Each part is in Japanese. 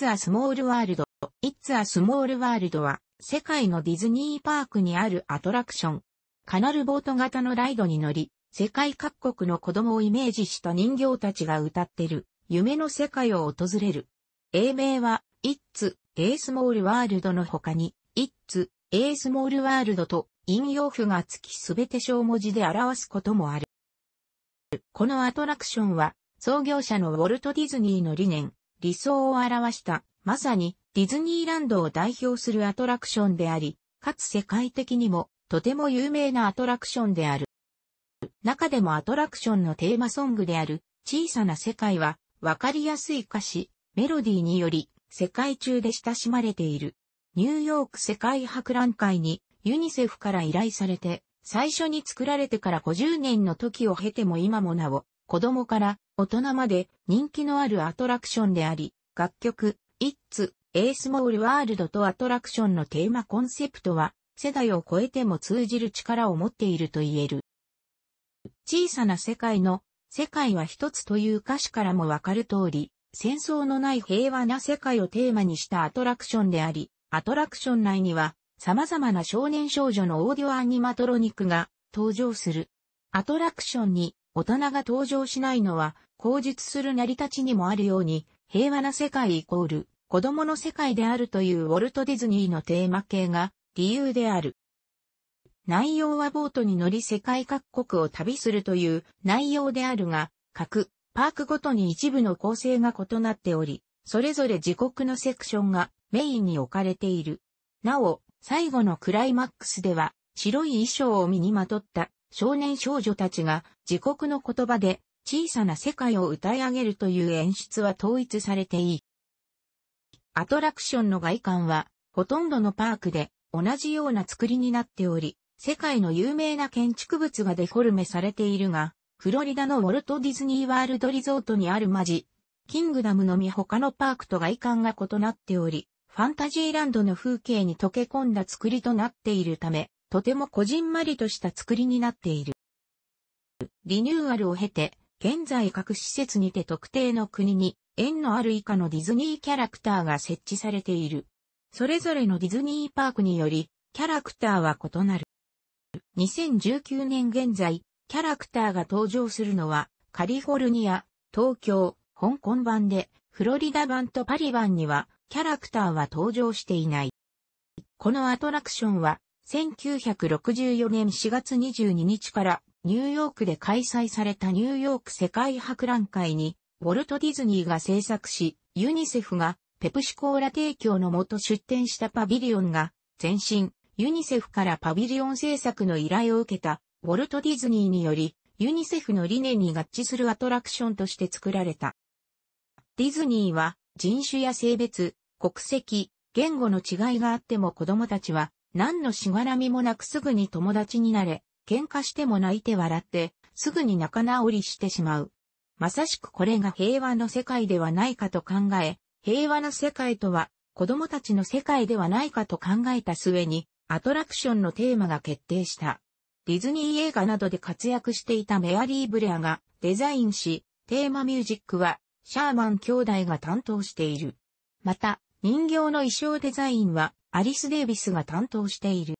It's a Small World。It's a Small World は、世界のディズニーパークにあるアトラクション。カナルボート型のライドに乗り、世界各国の子供をイメージした人形たちが歌ってる、夢の世界を訪れる。英名は、It's a Small World の他に、It's a Small World と引用符が付きすべて小文字で表すこともある。このアトラクションは、創業者のウォルト・ディズニーの理念、理想を表した、まさにディズニーランドを代表するアトラクションであり、かつ世界的にもとても有名なアトラクションである。中でもアトラクションのテーマソングである小さな世界はわかりやすい歌詞、メロディーにより世界中で親しまれている。ニューヨーク世界博覧会にユニセフから依頼されて最初に作られてから50年の時を経ても今もなお子供から大人まで人気のあるアトラクションであり、楽曲、It's a Small World とアトラクションのテーマコンセプトは、世代を超えても通じる力を持っていると言える。小さな世界の、世界は一つという歌詞からもわかる通り、戦争のない平和な世界をテーマにしたアトラクションであり、アトラクション内には、様々な少年少女のオーディオアニマトロニックが登場する。アトラクションに大人が登場しないのは、口述する成り立ちにもあるように、平和な世界イコール、子供の世界であるというウォルト・ディズニーのテーマ系が理由である。内容はボートに乗り世界各国を旅するという内容であるが、各パークごとに一部の構成が異なっており、それぞれ自国のセクションがメインに置かれている。なお、最後のクライマックスでは、白い衣装を身にまとった少年少女たちが自国の言葉で小さな世界を歌い上げるという演出は統一されていい。アトラクションの外観はほとんどのパークで同じような作りになっており、世界の有名な建築物がデフォルメされているが、フロリダのウォルト・ディズニー・ワールド・リゾートにあるマジ、キングダムのみ他のパークと外観が異なっており、ファンタジーランドの風景に溶け込んだ作りとなっているため、とてもこじんまりとした作りになっている。リニューアルを経て、現在各施設にて特定の国に縁のある以下のディズニーキャラクターが設置されている。それぞれのディズニーパークにより、キャラクターは異なる。2019年現在、キャラクターが登場するのは、カリフォルニア、東京、香港版で、フロリダ版とパリ版には、キャラクターは登場していない。このアトラクションは、1964年4月22日からニューヨークで開催されたニューヨーク世界博覧会に、ウォルト・ディズニーが制作し、ユニセフがペプシコーラ提供のもと出展したパビリオンが、前身、ユニセフからパビリオン制作の依頼を受けた、ウォルト・ディズニーにより、ユニセフの理念に合致するアトラクションとして作られた。ディズニーは人種や性別、国籍、言語の違いがあっても子供たちは何のしがらみもなくすぐに友達になれ、喧嘩しても泣いて笑って、すぐに仲直りしてしまう。まさしくこれが平和の世界ではないかと考え、平和な世界とは子供たちの世界ではないかと考えた末に、アトラクションのテーマが決定した。ディズニー映画などで活躍していたメアリー・ブレアがデザインし、テーマミュージックはシャーマン兄弟が担当している。また、人形の衣装デザインはアリス・デイビスが担当している。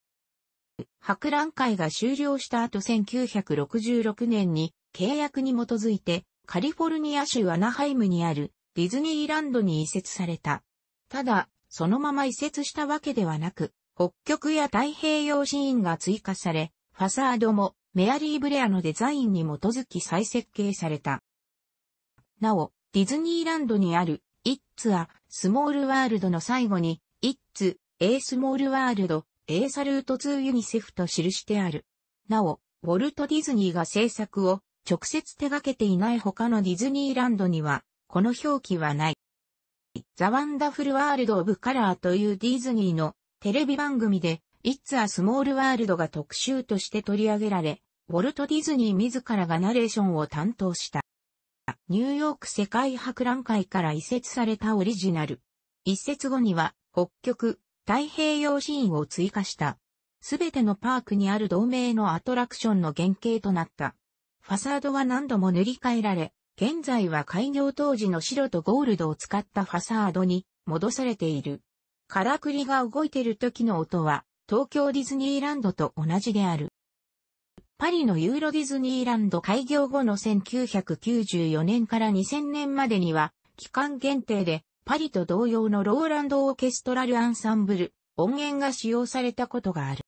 博覧会が終了した後1966年に契約に基づいてカリフォルニア州アナハイムにあるディズニーランドに移設された。ただ、そのまま移設したわけではなく、北極や太平洋シーンが追加され、ファサードもメアリー・ブレアのデザインに基づき再設計された。なお、ディズニーランドにある、イッツ・ア・スモール・ワールドの最後に、イッツ・エースモールワールド、エーサルート2ユニセフと記してある。なお、ウォルト・ディズニーが制作を直接手掛けていない他のディズニーランドには、この表記はない。ザ・ワンダフル・ワールド・オブ・カラーというディズニーのテレビ番組で、It's a Small World が特集として取り上げられ、ウォルト・ディズニー自らがナレーションを担当した。ニューヨーク世界博覧会から移設されたオリジナル。一節後には、北極、太平洋シーンを追加した。すべてのパークにある同盟のアトラクションの原型となった。ファサードは何度も塗り替えられ、現在は開業当時の白とゴールドを使ったファサードに戻されている。からくりが動いている時の音は東京ディズニーランドと同じである。パリのユーロディズニーランド開業後の1994年から2000年までには期間限定でパリと同様のローランドオーケストラルアンサンブル、音源が使用されたことがある。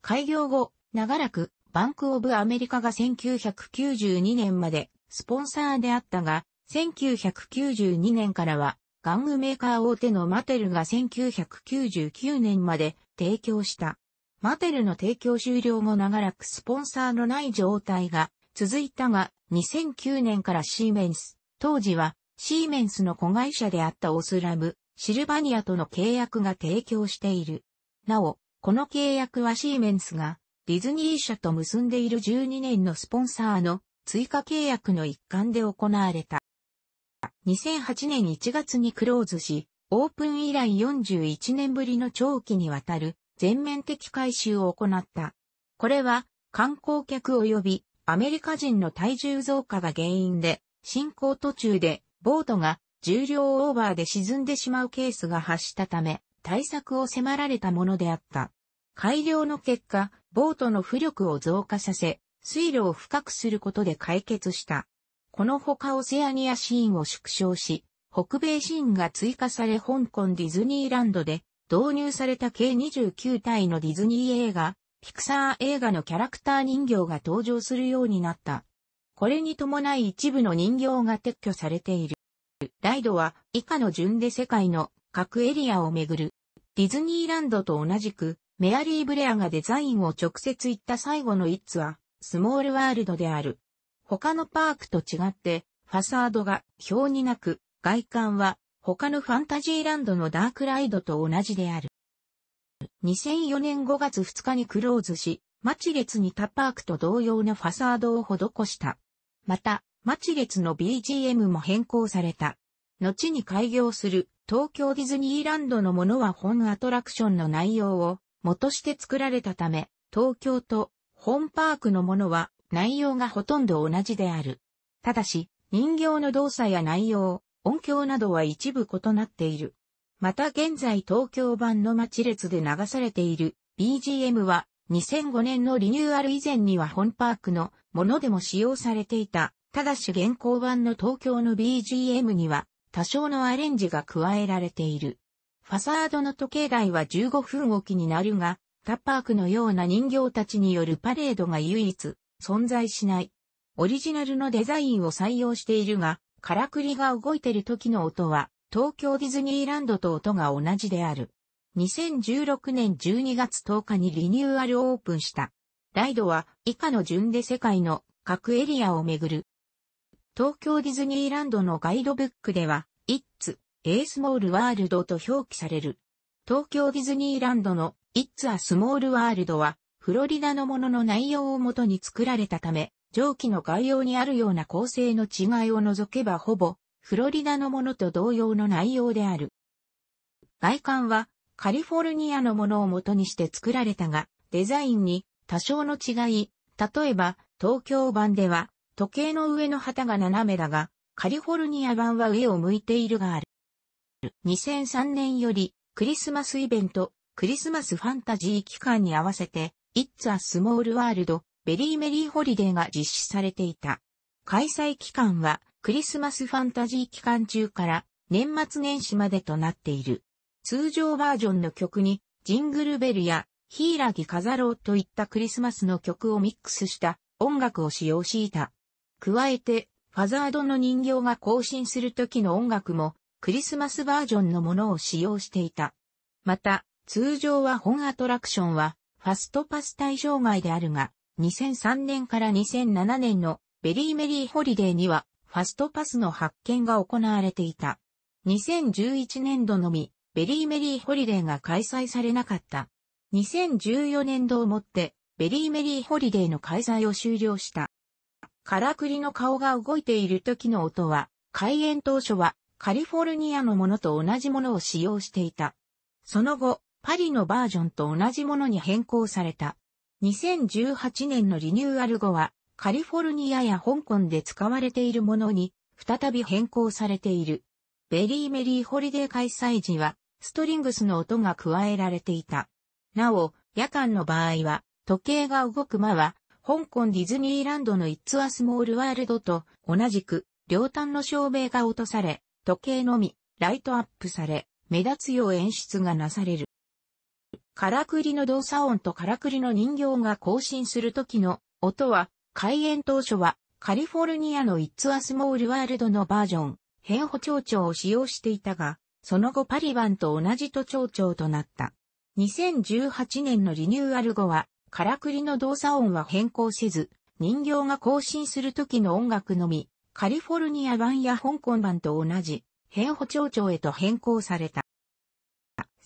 開業後、長らく、バンクオブアメリカが1992年まで、スポンサーであったが、1992年からは、玩具メーカー大手のマテルが1999年まで提供した。マテルの提供終了後長らくスポンサーのない状態が続いたが、2009年からシーメンス、当時はシーメンスの子会社であったオスラム、シルバニアとの契約が提供している。なお、この契約はシーメンスがディズニー社と結んでいる12年のスポンサーの追加契約の一環で行われた。2008年1月にクローズし、オープン以来41年ぶりの長期にわたる全面的改修を行った。これは観光客及びアメリカ人の体重増加が原因で、進行途中でボートが重量オーバーで沈んでしまうケースが発したため、対策を迫られたものであった。改良の結果、ボートの浮力を増加させ、水路を深くすることで解決した。このほかオセアニアシーンを縮小し、北米シーンが追加され香港ディズニーランドで導入された計29体のディズニー映画、ピクサー映画のキャラクター人形が登場するようになった。これに伴い一部の人形が撤去されている。ライドは以下の順で世界の各エリアをめぐる。ディズニーランドと同じく、メアリー・ブレアがデザインを直接言った最後の一つは、スモールワールドである。他のパークと違って、ファサードが表になく、外観は他のファンタジーランドのダークライドと同じである。2004年5月2日にクローズし、マチレツに他パークと同様のファサードを施した。また、待列の BGM も変更された。後に開業する東京ディズニーランドのものは本アトラクションの内容を元して作られたため、東京と本パークのものは内容がほとんど同じである。ただし、人形の動作や内容、音響などは一部異なっている。また現在東京版の待列で流されている BGM は2005年のリニューアル以前には本パークのものでも使用されていた。ただし現行版の東京の BGM には多少のアレンジが加えられている。ファサードの時計台は15分おきになるが、タッパークのような人形たちによるパレードが唯一存在しない。オリジナルのデザインを採用しているが、からくりが動いてる時の音は東京ディズニーランドと音が同じである。2016年12月10日にリニューアルオープンした。ライドは以下の順で世界の各エリアをめぐる。東京ディズニーランドのガイドブックでは、It's a Small World と表記される。東京ディズニーランドの It's a Small World は、フロリダのものの内容をもとに作られたため、上記の概要にあるような構成の違いを除けばほぼ、フロリダのものと同様の内容である。外観は、カリフォルニアのものを元にして作られたが、デザインに多少の違い、例えば東京版では時計の上の旗が斜めだが、カリフォルニア版は上を向いているがある。2003年よりクリスマスイベント、クリスマスファンタジー期間に合わせて、It's a Small World ベリーメリーホリデーが実施されていた。開催期間はクリスマスファンタジー期間中から年末年始までとなっている。通常バージョンの曲に、ジングルベルや、ヒイラギカザロといったクリスマスの曲をミックスした音楽を使用していた。加えて、ファザードの人形が更新する時の音楽も、クリスマスバージョンのものを使用していた。また、通常は本アトラクションは、ファストパス対象外であるが、2003年から2007年のベリーメリーホリデーには、ファストパスの発見が行われていた。2011年度のみ、ベリーメリーホリデーが開催されなかった。2014年度をもって、ベリーメリーホリデーの開催を終了した。カラクリの顔が動いている時の音は、開演当初はカリフォルニアのものと同じものを使用していた。その後、パリのバージョンと同じものに変更された。2018年のリニューアル後は、カリフォルニアや香港で使われているものに、再び変更されている。ベリーメリーホリデー開催時は、ストリングスの音が加えられていた。なお、夜間の場合は、時計が動く間は、香港ディズニーランドの It's a Small World と同じく、両端の照明が落とされ、時計のみ、ライトアップされ、目立つよう演出がなされる。カラクリの動作音とカラクリの人形が更新する時の音は、開演当初はカリフォルニアの It's a Small World のバージョン、変歩長調を使用していたが、その後パリ版と同じ都庁長となった。2018年のリニューアル後は、からくりの動作音は変更せず、人形が更新する時の音楽のみ、カリフォルニア版や香港版と同じ、変保町長へと変更された。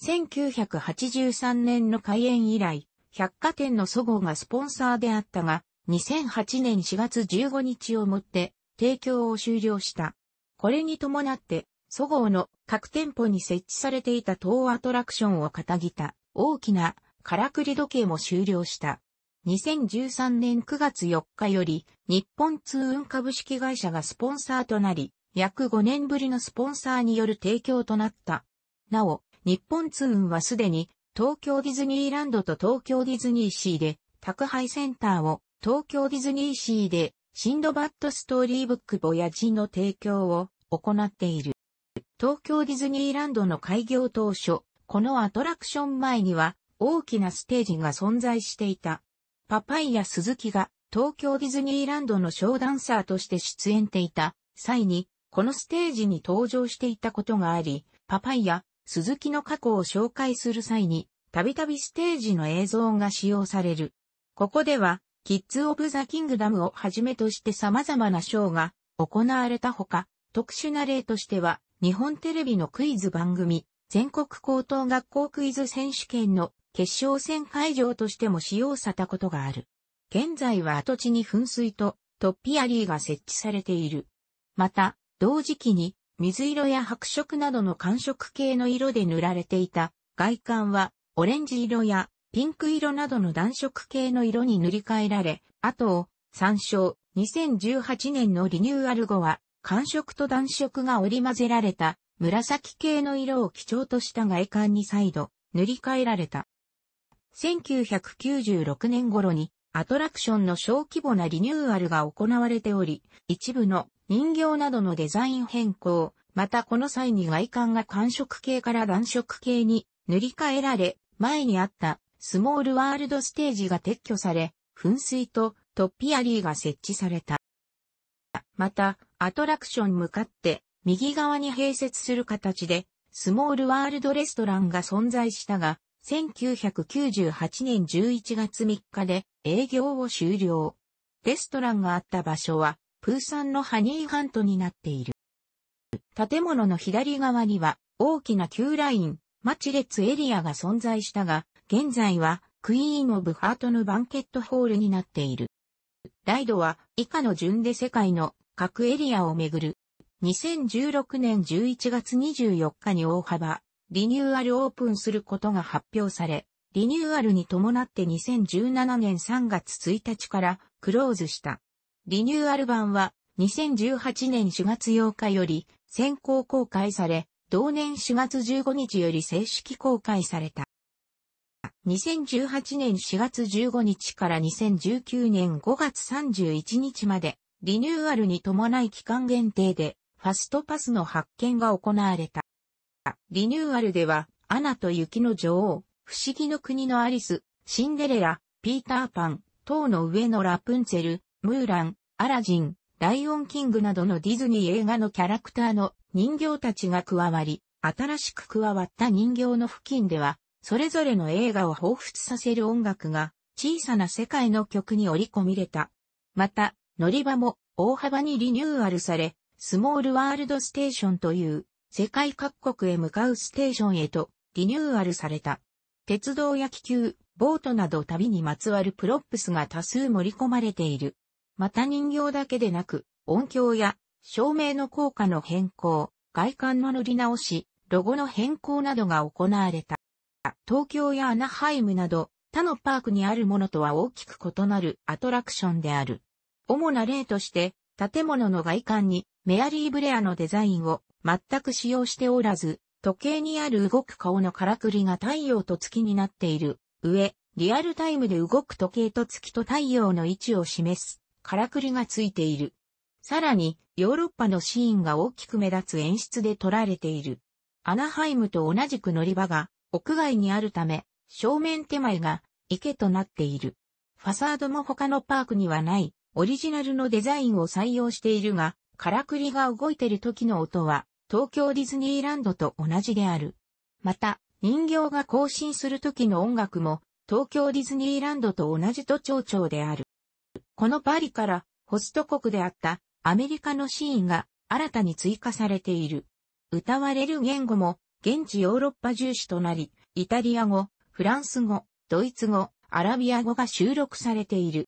1983年の開園以来、百貨店の祖母がスポンサーであったが、2008年4月15日をもって、提供を終了した。これに伴って、そごうの各店舗に設置されていた東アトラクションを片ぎた大きなからくり時計も終了した。2013年9月4日より日本通運株式会社がスポンサーとなり、約5年ぶりのスポンサーによる提供となった。なお、日本通運はすでに東京ディズニーランドと東京ディズニーシーで宅配センターを東京ディズニーシーでシンドバッドストーリーブックボヤジの提供を行っている。東京ディズニーランドの開業当初、このアトラクション前には大きなステージが存在していた。パパイヤ鈴木が東京ディズニーランドのショーダンサーとして出演ていた際に、このステージに登場していたことがあり、パパイヤ鈴木の過去を紹介する際に、たびたびステージの映像が使用される。ここでは、キッズ・オブ・ザ・キングダムをはじめとして様々なショーが行われたほか、特殊な例としては、日本テレビのクイズ番組、全国高等学校クイズ選手権の決勝戦会場としても使用されたことがある。現在は跡地に噴水とトッピアリーが設置されている。また、同時期に水色や白色などの寒色系の色で塗られていた外観はオレンジ色やピンク色などの暖色系の色に塗り替えられ、後を参照2018年のリニューアル後は寒色と暖色が織り混ぜられた紫系の色を基調とした外観に再度塗り替えられた。1996年頃にアトラクションの小規模なリニューアルが行われており、一部の人形などのデザイン変更、またこの際に外観が寒色系から暖色系に塗り替えられ、前にあったスモールワールドステージが撤去され、噴水とトッピアリーが設置された。また、アトラクション向かって右側に併設する形でスモールワールドレストランが存在したが、1998年11月3日で営業を終了。レストランがあった場所は、プーさんのハニーハントになっている。建物の左側には大きな旧ライン、マチレツエリアが存在したが、現在はクイーン・オブ・ハートのバンケットホールになっている。ライドは以下の順で世界の各エリアをめぐる。2016年11月24日に大幅、リニューアルオープンすることが発表され、リニューアルに伴って2017年3月1日からクローズした。リニューアル版は2018年4月8日より先行公開され、同年4月15日より正式公開された。2018年4月15日から2019年5月31日までリニューアルに伴い期間限定で、ファストパスの発見が行われた。リニューアルでは、アナと雪の女王、不思議の国のアリス、シンデレラ、ピーターパン、塔の上のラプンツェル、ムーラン、アラジン、ライオンキングなどのディズニー映画のキャラクターの人形たちが加わり、新しく加わった人形の付近では、それぞれの映画を彷彿させる音楽が、小さな世界の曲に織り込みれた。また、乗り場も大幅にリニューアルされ、スモールワールドステーションという世界各国へ向かうステーションへとリニューアルされた。鉄道や気球、ボートなど旅にまつわるプロップスが多数盛り込まれている。また人形だけでなく、音響や照明の効果の変更、外観の塗り直し、ロゴの変更などが行われた。東京やアナハイムなど他のパークにあるものとは大きく異なるアトラクションである。主な例として、建物の外観にメアリー・ブレアのデザインを全く使用しておらず、時計にある動く顔のからくりが太陽と月になっている上、リアルタイムで動く時計と月と太陽の位置を示すからくりがついている。さらに、ヨーロッパのシーンが大きく目立つ演出で撮られている。アナハイムと同じく乗り場が屋外にあるため、正面手前が池となっている。ファサードも他のパークにはないオリジナルのデザインを採用しているが、からくりが動いている時の音は、東京ディズニーランドと同じである。また、人形が更新する時の音楽も、東京ディズニーランドと同じ都庁長である。このパリからホスト国であったアメリカのシーンが新たに追加されている。歌われる言語も現地ヨーロッパ重視となり、イタリア語、フランス語、ドイツ語、アラビア語が収録されている。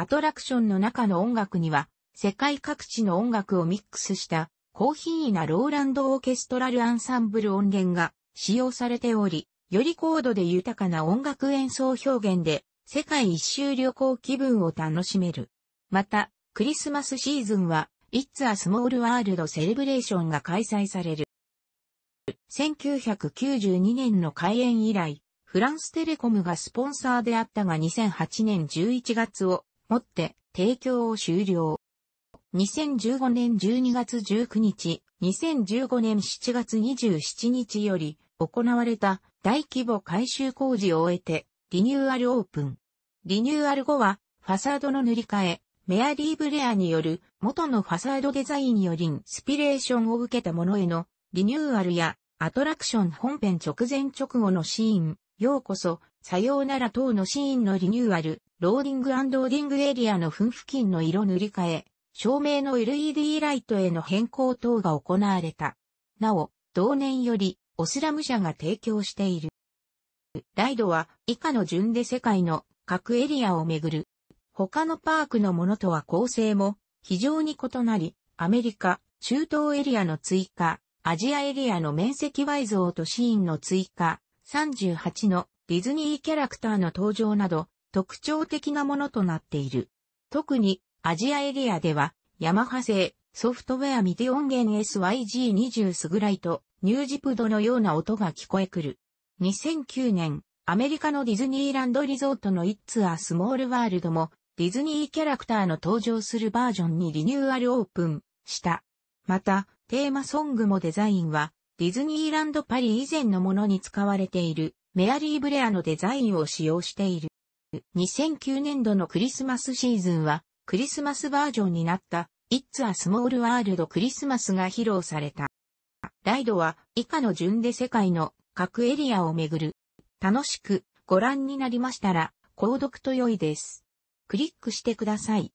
アトラクションの中の音楽には、世界各地の音楽をミックスした高品位なローランドオーケストラルアンサンブル音源が使用されており、より高度で豊かな音楽演奏表現で世界一周旅行気分を楽しめる。また、クリスマスシーズンは It's a Small World Celebration が開催される。1992年の開園以来、フランステレコムがスポンサーであったが2008年11月をもって提供を終了。2015年12月19日、2015年7月27日より行われた大規模改修工事を終えてリニューアルオープン。リニューアル後はファサードの塗り替え、メアリー・ブレアによる元のファサードデザインよりインスピレーションを受けたものへのリニューアルやアトラクション本編直前直後のシーン、ようこそさようなら等のシーンのリニューアル、ローディングローディングエリアの噴付近の色塗り替え、照明の LED ライトへの変更等が行われた。なお、同年より、オスラム社が提供している。ライドは以下の順で世界の各エリアをめぐる。他のパークのものとは構成も非常に異なり、アメリカ、中東エリアの追加、アジアエリアの面積倍増とシーンの追加、38のディズニーキャラクターの登場など特徴的なものとなっている。特にアジアエリアではヤマハ製ソフトウェアミディ音源 SYG20 スグライトニュージプドのような音が聞こえくる。2009年アメリカのディズニーランドリゾートのイッツアスモールワールドもディズニーキャラクターの登場するバージョンにリニューアルオープンした。また、テーマソングもデザインはディズニーランドパリ以前のものに使われているメアリー・ブレアのデザインを使用している。2009年度のクリスマスシーズンは、クリスマスバージョンになった、It's a Small World クリスマスが披露された。ライドは、以下の順で世界の各エリアを巡る。楽しくご覧になりましたら、購読と良いです。クリックしてください。